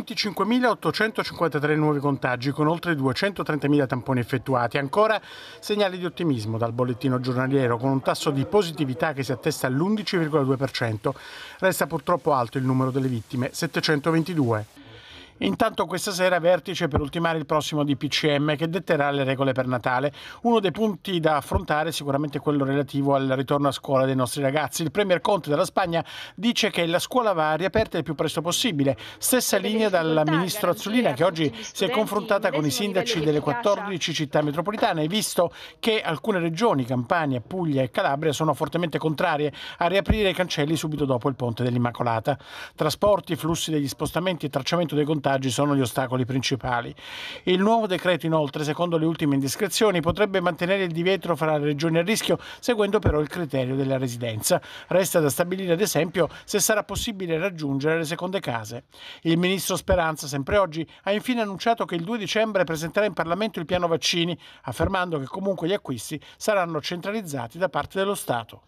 25.853 nuovi contagi con oltre 230.000 tamponi effettuati. Ancora segnali di ottimismo dal bollettino giornaliero con un tasso di positività che si attesta all'11,2%. Resta purtroppo alto il numero delle vittime, 722. Intanto questa sera vertice per ultimare il prossimo DPCM che detterà le regole per Natale. Uno dei punti da affrontare è sicuramente quello relativo al ritorno a scuola dei nostri ragazzi. Il Premier Conte della Spagna dice che la scuola va riaperta il più presto possibile. Stessa linea dal ministro Azzolina che oggi si è confrontata con i sindaci delle 14 città metropolitane, visto che alcune regioni, Campania, Puglia e Calabria, sono fortemente contrarie a riaprire i cancelli subito dopo il ponte dell'Immacolata. Trasporti, flussi degli spostamenti e tracciamento dei contatti ostaggi sono gli ostacoli principali. Il nuovo decreto inoltre, secondo le ultime indiscrezioni, potrebbe mantenere il divieto fra le regioni a rischio, seguendo però il criterio della residenza. Resta da stabilire ad esempio se sarà possibile raggiungere le seconde case. Il ministro Speranza, sempre oggi, ha infine annunciato che il 2 dicembre presenterà in Parlamento il piano vaccini, affermando che comunque gli acquisti saranno centralizzati da parte dello Stato.